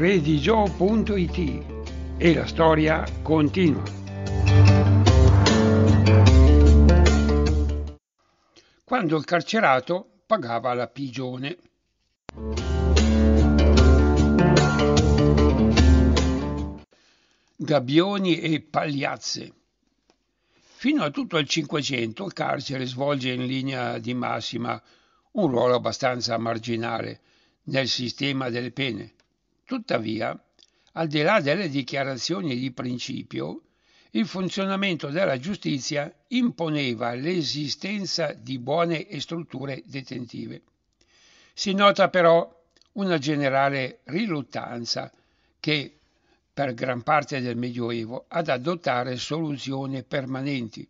redigio.it e la storia continua. Quando il carcerato pagava la pigione. Gabbioni e pagliazze. Fino a tutto il Cinquecento il carcere svolge in linea di massima un ruolo abbastanza marginale nel sistema delle pene. Tuttavia, al di là delle dichiarazioni di principio, il funzionamento della giustizia imponeva l'esistenza di buone strutture detentive. Si nota però una generale riluttanza che per gran parte del Medioevo ad adottare soluzioni permanenti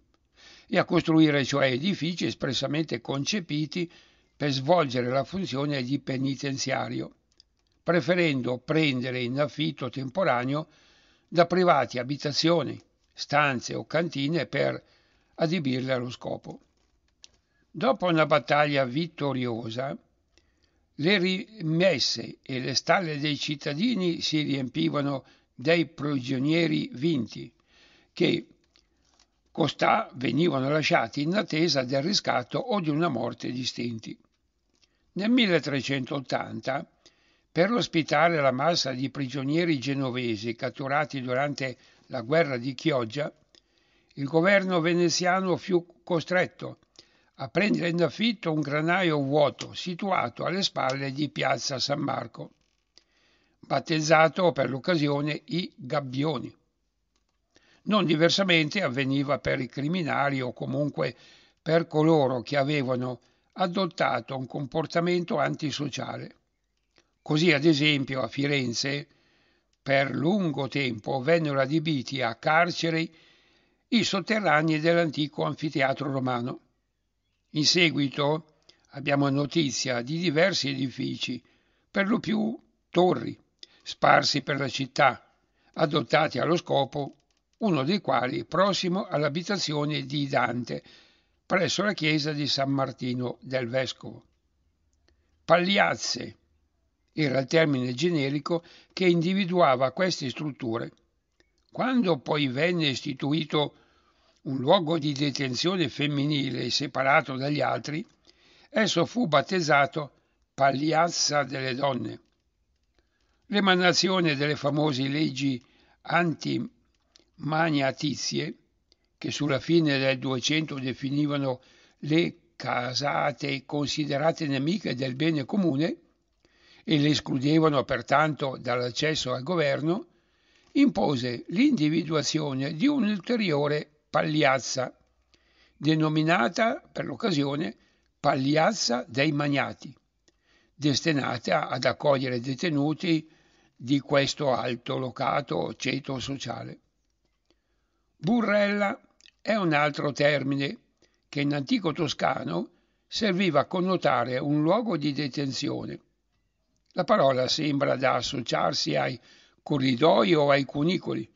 e a costruire cioè edifici espressamente concepiti per svolgere la funzione di penitenziario preferendo prendere in affitto temporaneo da privati abitazioni, stanze o cantine per adibirle allo scopo. Dopo una battaglia vittoriosa, le rimesse e le stalle dei cittadini si riempivano dei prigionieri vinti, che costà venivano lasciati in attesa del riscatto o di una morte di stenti. Nel 1380 per ospitare la massa di prigionieri genovesi catturati durante la guerra di Chioggia, il governo veneziano fu costretto a prendere in affitto un granaio vuoto situato alle spalle di Piazza San Marco, battezzato per l'occasione i Gabbioni. Non diversamente avveniva per i criminali o comunque per coloro che avevano adottato un comportamento antisociale. Così ad esempio a Firenze per lungo tempo vennero adibiti a carceri i sotterranei dell'antico anfiteatro romano. In seguito abbiamo notizia di diversi edifici, per lo più torri, sparsi per la città, adottati allo scopo, uno dei quali prossimo all'abitazione di Dante, presso la chiesa di San Martino del Vescovo. Pagliazze, era il termine generico che individuava queste strutture. Quando poi venne istituito un luogo di detenzione femminile separato dagli altri, esso fu battezzato Pagliazza delle donne. L'emanazione delle famose leggi antimaniatizie, che sulla fine del 200 definivano le casate considerate nemiche del bene comune, e le escludevano pertanto dall'accesso al governo, impose l'individuazione di un'ulteriore pagliazza, denominata per l'occasione pagliazza dei magnati, destinata ad accogliere detenuti di questo alto locato ceto sociale. Burrella è un altro termine che in antico toscano serviva a connotare un luogo di detenzione la parola sembra da associarsi ai corridoi o ai cunicoli,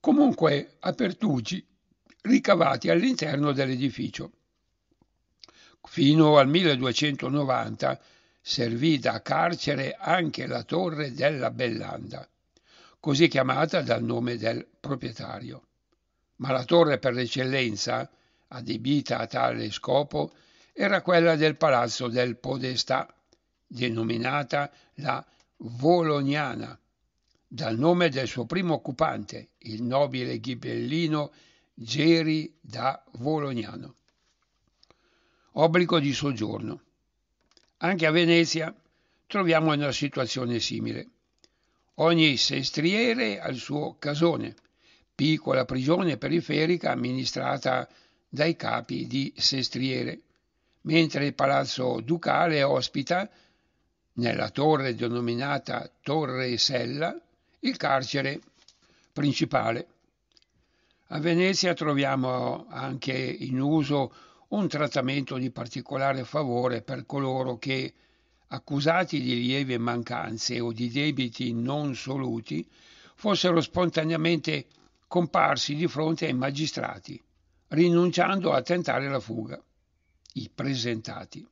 comunque apertugi ricavati all'interno dell'edificio. Fino al 1290 servì da carcere anche la torre della Bellanda, così chiamata dal nome del proprietario. Ma la torre per eccellenza, adibita a tale scopo, era quella del palazzo del Podestà, denominata la Volognana, dal nome del suo primo occupante, il nobile ghibellino Geri da Volognano. Obbligo di soggiorno. Anche a Venezia troviamo una situazione simile. Ogni sestriere ha il suo casone, piccola prigione periferica amministrata dai capi di sestriere, mentre il palazzo ducale ospita nella torre denominata Torre Sella, il carcere principale. A Venezia troviamo anche in uso un trattamento di particolare favore per coloro che, accusati di lievi mancanze o di debiti non soluti, fossero spontaneamente comparsi di fronte ai magistrati, rinunciando a tentare la fuga. I presentati.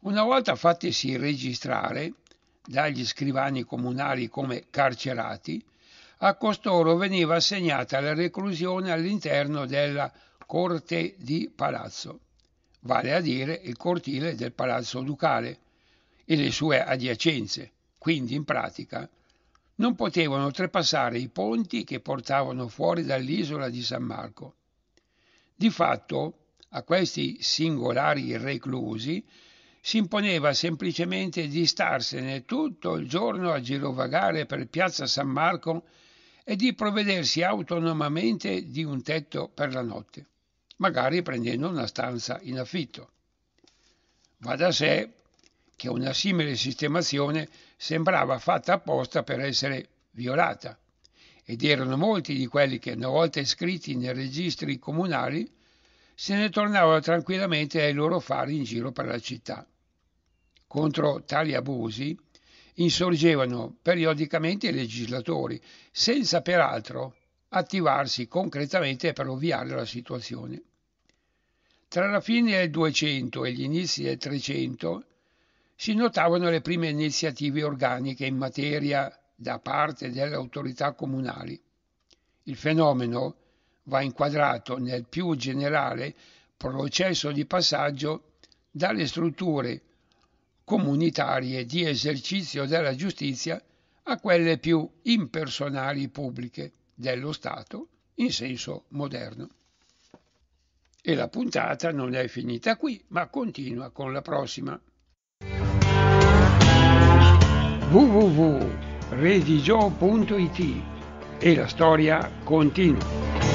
Una volta fattisi registrare dagli scrivani comunali come carcerati, a costoro veniva assegnata la reclusione all'interno della corte di palazzo, vale a dire il cortile del palazzo ducale e le sue adiacenze, quindi in pratica non potevano oltrepassare i ponti che portavano fuori dall'isola di San Marco. Di fatto, a questi singolari reclusi si imponeva semplicemente di starsene tutto il giorno a girovagare per piazza San Marco e di provvedersi autonomamente di un tetto per la notte, magari prendendo una stanza in affitto. Va da sé che una simile sistemazione sembrava fatta apposta per essere violata, ed erano molti di quelli che una volta iscritti nei registri comunali se ne tornavano tranquillamente ai loro fari in giro per la città. Contro tali abusi insorgevano periodicamente i legislatori, senza peraltro attivarsi concretamente per ovviare alla situazione. Tra la fine del 200 e gli inizi del 300 si notavano le prime iniziative organiche in materia da parte delle autorità comunali. Il fenomeno va inquadrato nel più generale processo di passaggio dalle strutture comunitarie di esercizio della giustizia a quelle più impersonali pubbliche dello Stato in senso moderno. E la puntata non è finita qui, ma continua con la prossima. www.redigio.it e la storia continua.